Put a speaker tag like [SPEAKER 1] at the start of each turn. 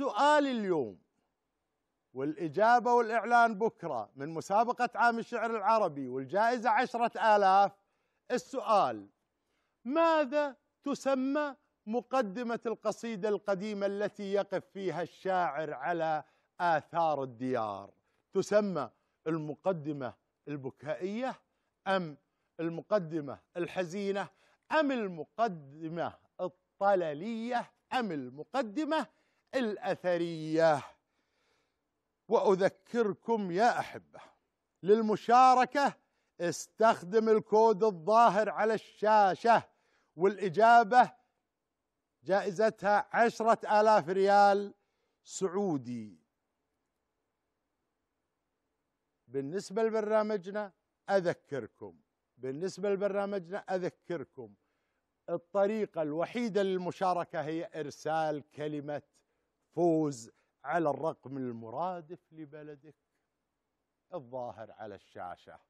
[SPEAKER 1] سؤال اليوم والإجابة والإعلان بكرة من مسابقة عام الشعر العربي والجائزة عشرة آلاف السؤال ماذا تسمى مقدمة القصيدة القديمة التي يقف فيها الشاعر على آثار الديار تسمى المقدمة البكائية أم المقدمة الحزينة أم المقدمة الطللية أم المقدمة الأثرية وأذكركم يا أحبة للمشاركة استخدم الكود الظاهر على الشاشة والإجابة جائزتها عشرة آلاف ريال سعودي بالنسبة لبرنامجنا أذكركم بالنسبة لبرنامجنا أذكركم الطريقة الوحيدة للمشاركة هي إرسال كلمة فوز على الرقم
[SPEAKER 2] المرادف لبلدك الظاهر على الشاشه